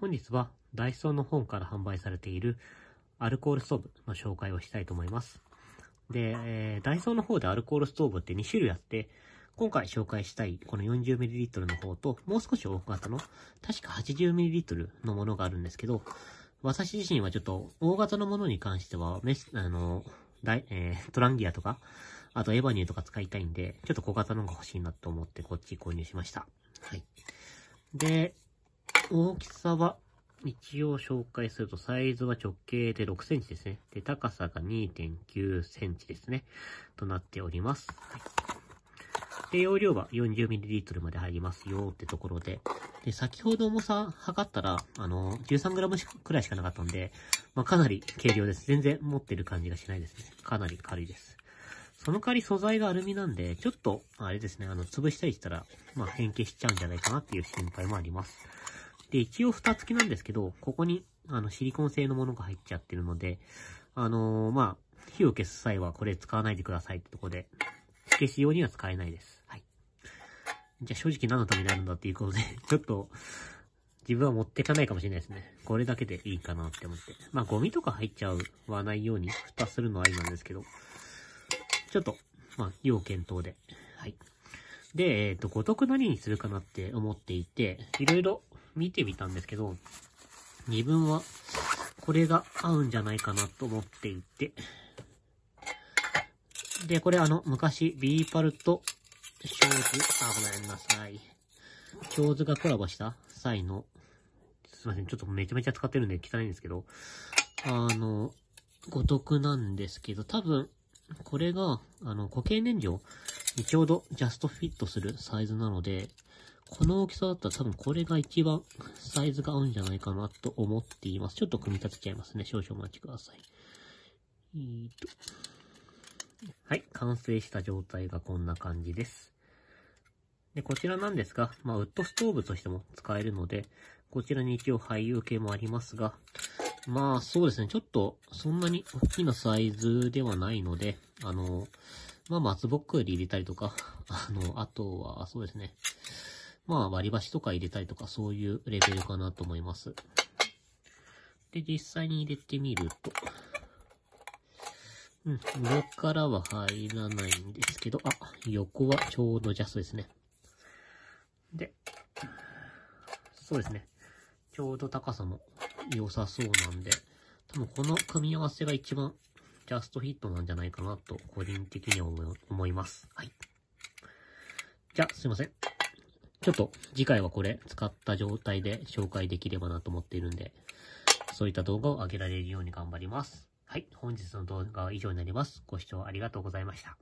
本日はダイソーの本から販売されているアルコールストーブの紹介をしたいと思います。で、えー、ダイソーの方でアルコールストーブって2種類あって、今回紹介したいこの 40ml の方と、もう少し大型の、確か 80ml のものがあるんですけど、私自身はちょっと大型のものに関しては、メス、あの、ダイえー、トランギアとか、あとエヴァニューとか使いたいんで、ちょっと小型のが欲しいなと思ってこっち購入しました。はい。で、大きさは、一応紹介すると、サイズは直径で6センチですね。で、高さが2.9センチですね。となっております。はい、で、容量は 40ml まで入りますよってところで。で、先ほど重さ測ったら、あの、13g くらいしかなかったんで、まあ、かなり軽量です。全然持ってる感じがしないですね。かなり軽いです。その代わり素材がアルミなんで、ちょっと、あれですね、あの、潰したりしたら、まあ、変形しちゃうんじゃないかなっていう心配もあります。で、一応蓋付きなんですけど、ここに、あの、シリコン製のものが入っちゃってるので、あのー、まあ、火を消す際はこれ使わないでくださいってとこで、火消し用には使えないです。はい。じゃあ正直何のためになるんだっていうことで ちょっと、自分は持ってかないかもしれないですね。これだけでいいかなって思って。まあ、ゴミとか入っちゃうはないように蓋するのはありなんですけど、ちょっと、まあ、要検討で。はい。で、えっ、ー、と、ごとく何にするかなって思っていて、いろいろ見てみたんですけど、自分はこれが合うんじゃないかなと思っていて。で、これあの、昔、ビーパルと、ショーズ、あ、ごめんなさい。ショーズがコラボした際の、すいません、ちょっとめちゃめちゃ使ってるんで汚いんですけど、あの、ご得なんですけど、多分、これが、あの、固形燃料にちょうどジャストフィットするサイズなので、この大きさだったら多分これが一番サイズが合うんじゃないかなと思っています。ちょっと組み立てちゃいますね。少々お待ちください。えと。はい、完成した状態がこんな感じです。で、こちらなんですが、まあ、ウッドストーブとしても使えるので、こちらに一応俳優系もありますが、まあ、そうですね、ちょっと、そんなに大きなサイズではないので、あの、まあ、松ぼっくり入れたりとか、あの、あとは、そうですね、まあ割り箸とか入れたりとかそういうレベルかなと思います。で、実際に入れてみると、うん、上からは入らないんですけど、あ、横はちょうどジャストですね。で、そうですね。ちょうど高さも良さそうなんで、多分この組み合わせが一番ジャストヒットなんじゃないかなと、個人的には思います。はい。じゃあ、すいません。ちょっと次回はこれ使った状態で紹介できればなと思っているんで、そういった動画を上げられるように頑張ります。はい、本日の動画は以上になります。ご視聴ありがとうございました。